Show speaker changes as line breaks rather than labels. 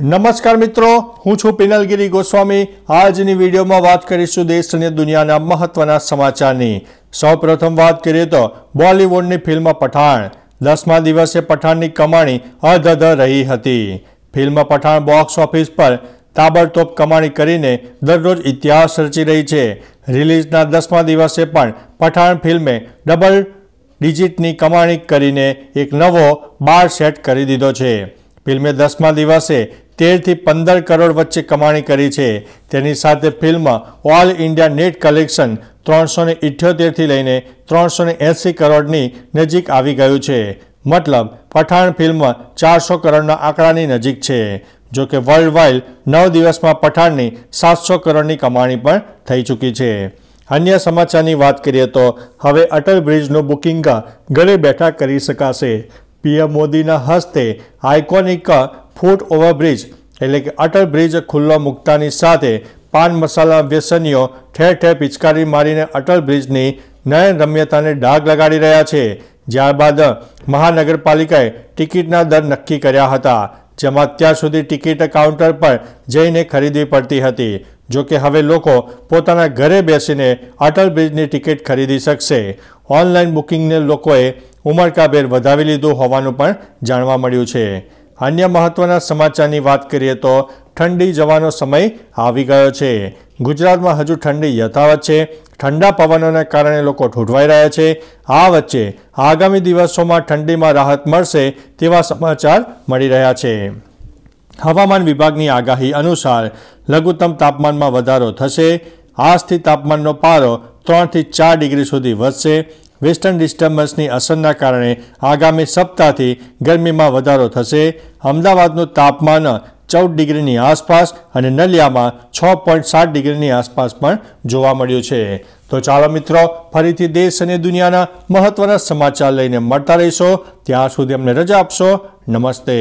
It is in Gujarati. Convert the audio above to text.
નમસ્કાર મિત્રો હું છું પિનલગીરી ગોસ્વામી આજની વિડીયોમાં વાત કરીશું દેશ અને દુનિયાના મહત્વના સમાચારની સૌપ્રથમ વાત કરીએ તો બોલિવૂડની ફિલ્મ પઠાણ દસમા દિવસે પઠાણની કમાણી અધધ રહી હતી ફિલ્મ પઠાણ બોક્સ ઓફિસ પર તાબડતોબ કમાણી કરીને દરરોજ ઇતિહાસ રચી રહી છે રિલીઝના દસમા દિવસે પણ પઠાણ ફિલ્મે ડબલ ડિજિટની કમાણી કરીને એક નવો બાર સેટ કરી દીધો છે ફિલ્મે દસમા દિવસે તેરથી પંદર કરોડ વચ્ચે કમાણી કરી છે તેની સાથે film all India net collection ત્રણસો ને લઈને ત્રણસો એંસી કરોડની નજીક આવી ગયું છે મતલબ પઠાણ ફિલ્મ ચારસો કરોડના આંકડાની નજીક છે જોકે વર્લ્ડ વાઇડ નવ દિવસમાં પઠાણની સાતસો કરોડની કમાણી પણ થઈ ચૂકી છે અન્ય સમાચારની વાત કરીએ તો હવે અટલ બ્રિજનું બુકિંગ ઘરે બેઠા કરી શકાશે પીએમ મોદીના હસ્તે આઇકોનિક ફૂટ ઓવરબ્રિજ એટલે કે અટલ બ્રિજ ખુલ્લો મૂકતાની સાથે પાન મસાલા વ્યસનીઓ ઠેર ઠેર પિચકારી મારીને અટલ બ્રિજની નયન રમ્યતાને ડાઘ લગાડી રહ્યા છે ત્યારબાદ મહાનગરપાલિકાએ ટિકિટના દર નક્કી કર્યા હતા જેમાં અત્યાર સુધી ટિકિટ કાઉન્ટર પર જઈને ખરીદવી પડતી હતી જોકે હવે લોકો પોતાના ઘરે બેસીને અટલ બ્રિજની ટિકિટ ખરીદી શકશે ઓનલાઈન બુકિંગને લોકોએ ઉમળકાભેર વધાવી લીધું હોવાનું પણ જાણવા મળ્યું છે અન્ય મહત્વના સમાચારની વાત કરીએ તો ઠંડી જવાનો સમય આવી ગયો છે ગુજરાતમાં હજુ ઠંડી યથાવત છે ઠંડા પવનોના કારણે લોકો ઠૂંઢવાઈ રહ્યા છે આ વચ્ચે આગામી દિવસોમાં ઠંડીમાં રાહત મળશે તેવા સમાચાર મળી રહ્યા છે હવામાન વિભાગની આગાહી અનુસાર લઘુત્તમ તાપમાનમાં વધારો થશે આજથી તાપમાનનો પારો ત્રણથી ચાર ડિગ્રી સુધી વધશે વેસ્ટર્ન ડિસ્ટર્બન્સની અસરના કારણે આગામી સપ્તાહથી ગરમીમાં વધારો થશે અમદાવાદનું તાપમાન ચૌદ ડિગ્રીની આસપાસ અને નલિયામાં છ પોઈન્ટ સાત ડિગ્રીની આસપાસ પણ જોવા મળ્યું છે તો ચાલો મિત્રો ફરીથી દેશ અને દુનિયાના મહત્વના સમાચાર લઈને મળતા રહીશો ત્યાં સુધી અમને રજા આપશો નમસ્તે